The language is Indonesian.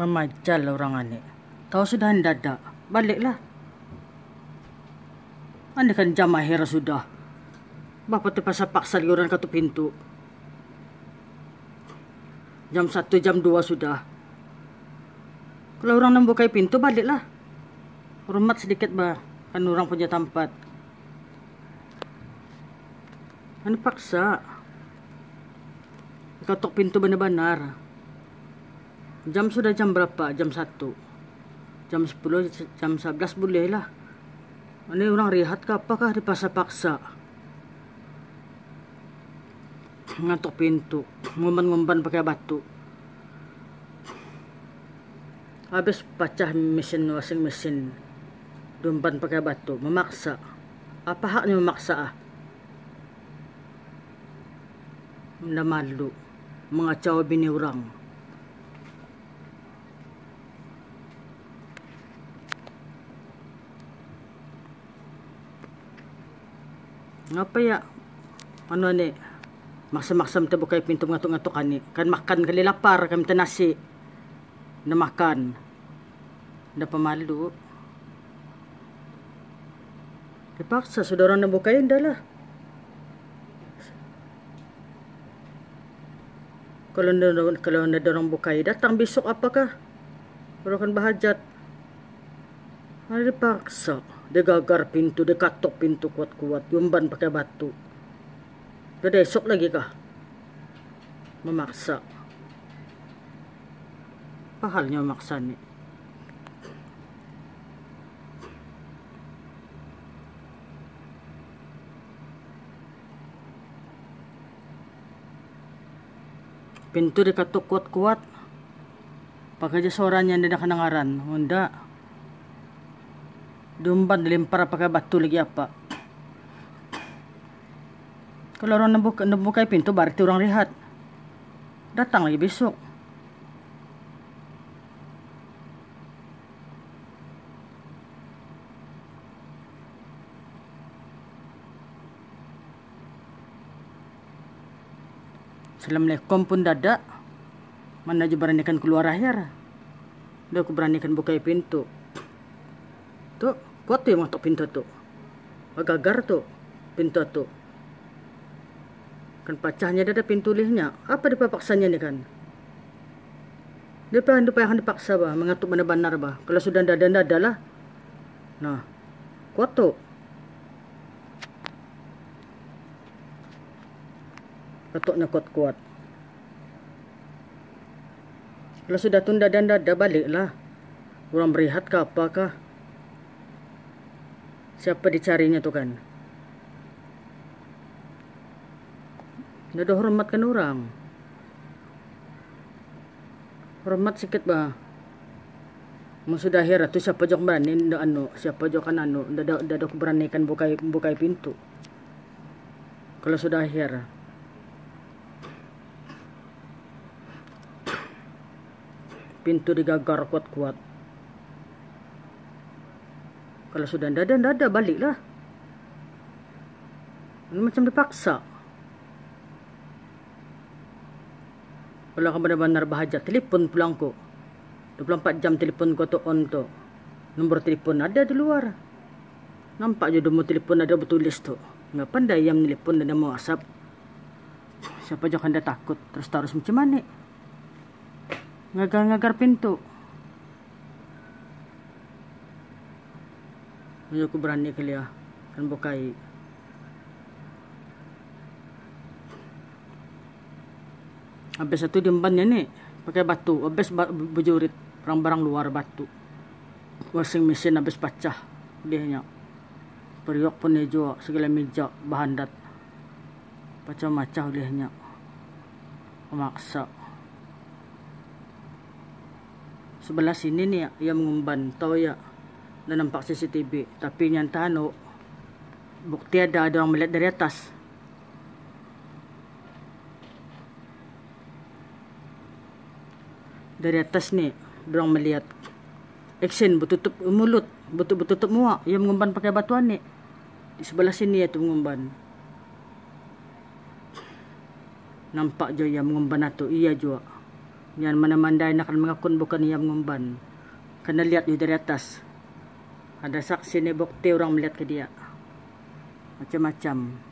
Memajal orang anik. Kau sudah hendak Baliklah. Anda kan jam akhir sudah. Bapa terpaksa paksa di orang katu pintu. Jam satu, jam dua sudah. Kalau orang nak buka pintu, baliklah. Rumah sedikit, bah. Kan orang punya tempat. Anda paksa. Katuk pintu benar-benar. benar benar Jam sudah jam berapa? Jam 1 Jam 10, jam 11 boleh lah Ini orang rehat ke apakah dipaksa-paksa ngantuk pintu Ngumpan-ngumpan pakai batu Habis pacah mesin washing mesin Dumpan pakai batu Memaksa Apa haknya memaksa ah? Anda malu mengacau bini orang Apa ya? Ano ni? Maksam-maksam tabo kay pinto ngatuk ngato kani. Kan makan kali lapar kami tenasi, Na makan. Na pamalu. Dipaksa saudara na bukayin dala. Kalau na, kalau na dorong bukai datang besok apakah, ka? kan bahajat. Ada dipaksa. Dia gagar pintu, dia katok pintu kuat-kuat, umban pakai batu. Dia lagi kah? Memaksa. Pahalnya memaksa nih. pintu dikatok kuat-kuat pakai aja suaranya yang tidak kenangaran Honda oh, Domba dilempar pakai batu lagi apa? Kalau orang nembuka, nembukai pintu berarti orang lihat. Datang lagi besok. Assalamualaikum pun dada, Mana aja beranikan keluar akhir. Dia aku beranikan buka pintu. Tuh yang yung pintu tuh, gagar tuh, pintu tuh. Kan pacahnya dada lihnya, Apa dipapaksanya nih kan? Dia pa hindi pa yang dipaksa bah, mengatur mana benar bah. Kalau sudah dada dada lah. Nah, kuwat to. Katoknya kuat-kuat. Kalau sudah tunda dan dada baliklah. Kurang berehat ke apakah? siapa dicarinya tuh kan nggak ada hormat kan orang hormat sikit ba maksud akhir tuh siapa jok berani nda ano siapa jok kan ano nda nda dok berani kan bukai bukai pintu kalau sudah akhir pintu digagar kuat-kuat Kalau sudah tidak ada, tidak Baliklah. Ini macam dipaksa. Kalau kamu benar-benar bahagia, telefon pulang kau. 24 jam telefon kau tu on tu. Nombor telefon ada di luar. Nampak je nombor telefon ada bertulis tu. Nggak pandai yang telefon dan mau asap. Siapa jangan kan dah takut. Terus-terus macam mana? Ngagar-ngagar pintu. Menyuku berani kali ya kan bukai. Habis diemban ni nih pakai batu, habis berjurit barang-barang luar batu. Washing mesin habis pecah nya Periok pun jual segala meja bahandat. macam macah nya Memaksa sebelah sini nih ya, ya mengumban tau ya na nampak CCTV tapi niyang tano anu, bukti ada ada ang malit dari atas dari atas ni dorang melihat action bertutup mulut betul bertutup muak ia mengumban pakai batuan ni di sebelah sini ia tu nampak jo ia mengumban atau ia jua yang mana mandai nak mengakun bukan ia mengumban kena lihat di dari atas ada saksi nih bukti orang melihat ke dia macam-macam